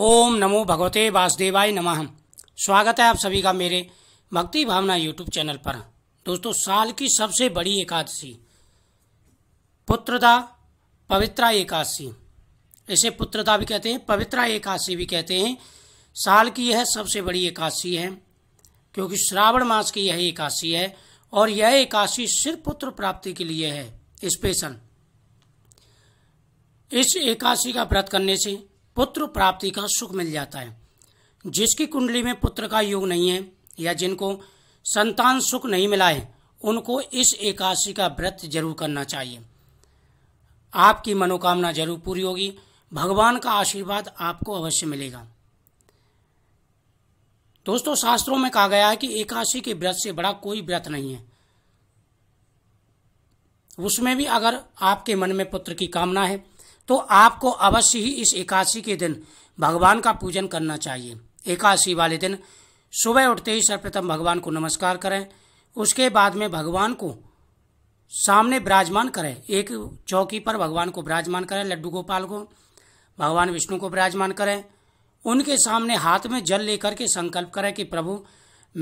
ओम नमो भगवते वासुदेवाय नमः स्वागत है आप सभी का मेरे भक्ति भावना यूट्यूब चैनल पर दोस्तों साल की सबसे बड़ी एकादशी पुत्रता पवित्रा एकादशी इसे पुत्रता भी कहते हैं पवित्रा एकादशी भी कहते हैं साल की यह सबसे बड़ी एकादशी है क्योंकि श्रावण मास की यह एकादशी है और यह एकादशी सिर्फ पुत्र प्राप्ति के लिए है स्पेशल इस एकादशी का व्रत करने से पुत्र प्राप्ति का सुख मिल जाता है जिसकी कुंडली में पुत्र का योग नहीं है या जिनको संतान सुख नहीं मिला है उनको इस एकादशी का व्रत जरूर करना चाहिए आपकी मनोकामना जरूर पूरी होगी भगवान का आशीर्वाद आपको अवश्य मिलेगा दोस्तों शास्त्रों में कहा गया है कि एकादशी के व्रत से बड़ा कोई व्रत नहीं है उसमें भी अगर आपके मन में पुत्र की कामना है तो आपको अवश्य ही इस एकादशी के दिन भगवान का पूजन करना चाहिए एकादशी वाले दिन सुबह उठते ही सर्वप्रथम भगवान को नमस्कार करें उसके बाद में भगवान को सामने विराजमान करें एक चौकी पर भगवान को विराजमान करें लड्डू गोपाल को भगवान विष्णु को विराजमान करें उनके सामने हाथ में जल लेकर के संकल्प करें कि प्रभु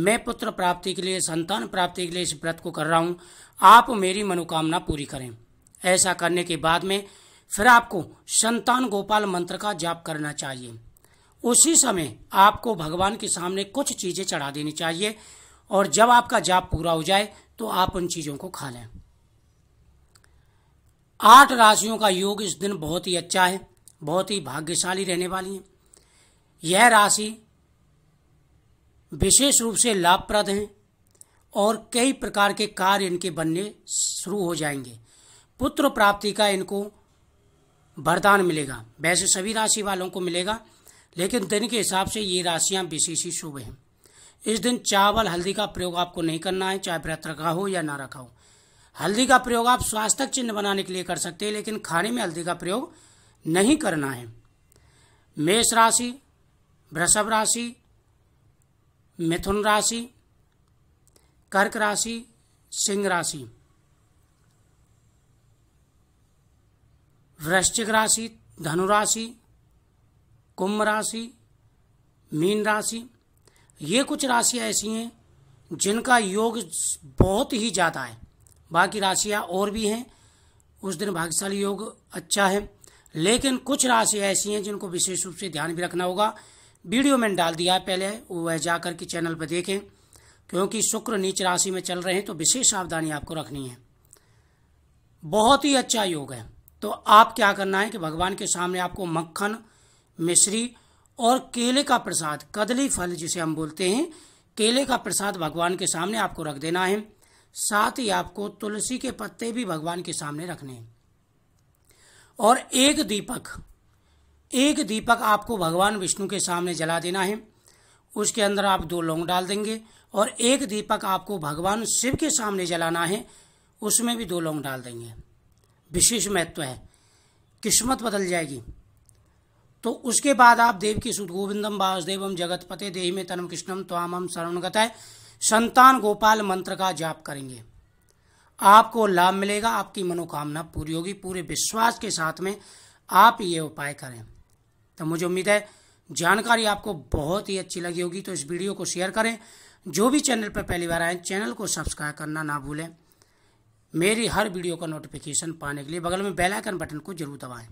मैं पुत्र प्राप्ति के लिए संतान प्राप्ति के लिए इस व्रत को कर रहा हूं आप मेरी मनोकामना पूरी करें ऐसा करने के बाद में फिर आपको संतान गोपाल मंत्र का जाप करना चाहिए उसी समय आपको भगवान के सामने कुछ चीज़ें चढ़ा देनी चाहिए और जब आपका जाप पूरा हो जाए तो आप उन चीज़ों को खा लें आठ राशियों का योग इस दिन बहुत ही अच्छा है बहुत ही भाग्यशाली रहने वाली है यह राशि विशेष रूप से लाभप्रद हैं और कई प्रकार के कार्य इनके बनने शुरू हो जाएंगे पुत्र प्राप्ति का इनको वरदान मिलेगा वैसे सभी राशि वालों को मिलेगा लेकिन दिन के हिसाब से ये राशियां विशेष ही शुभ हैं इस दिन चावल हल्दी का प्रयोग आपको नहीं करना है चाहे व्रत रखा हो या ना रखा हो हल्दी का प्रयोग आप स्वास्थ्य चिन्ह बनाने के लिए कर सकते हैं लेकिन खाने में हल्दी का प्रयोग नहीं करना है मेष राशि वृषभ राशि मिथुन राशि कर्क राशि सिंह राशि वृश्चिक राशि धनु राशि कुंभ राशि मीन राशि ये कुछ राशियाँ ऐसी हैं जिनका योग बहुत ही ज़्यादा है बाकी राशियाँ और भी हैं उस दिन भाग्यशाली योग अच्छा है लेकिन कुछ राशि ऐसी हैं जिनको विशेष रूप से ध्यान भी रखना होगा वीडियो मैंने डाल दिया है पहले वह जाकर के चैनल पर देखें क्योंकि शुक्र नीच राशि में चल रहे हैं तो विशेष सावधानी आपको रखनी है बहुत ही अच्छा योग है तो आप क्या करना है कि भगवान के सामने आपको मक्खन मिश्री और केले का प्रसाद कदली फल जिसे हम बोलते हैं केले का प्रसाद भगवान के सामने आपको रख देना है साथ ही आपको तुलसी के पत्ते भी भगवान के सामने रखने हैं और एक दीपक एक दीपक आपको भगवान विष्णु के सामने जला देना है उसके अंदर आप दो लौंग डाल देंगे और एक दीपक आपको भगवान शिव के सामने जलाना है उसमें भी दो लौंग डाल देंगे विशेष महत्व है किस्मत बदल जाएगी तो उसके बाद आप देव की सुध गोविंदम वासुदेवम जगत पते देह में तनम कृष्णम त्वामम शरणगत है संतान गोपाल मंत्र का जाप करेंगे आपको लाभ मिलेगा आपकी मनोकामना पूरी होगी पूरे विश्वास के साथ में आप ये उपाय करें तो मुझे उम्मीद है जानकारी आपको बहुत ही अच्छी लगी होगी तो इस वीडियो को शेयर करें जो भी चैनल पर पहली बार आए चैनल को सब्सक्राइब करना ना भूलें मेरी हर वीडियो का नोटिफिकेशन पाने के लिए बगल में बेल आइकन बटन को जरूर दबाएं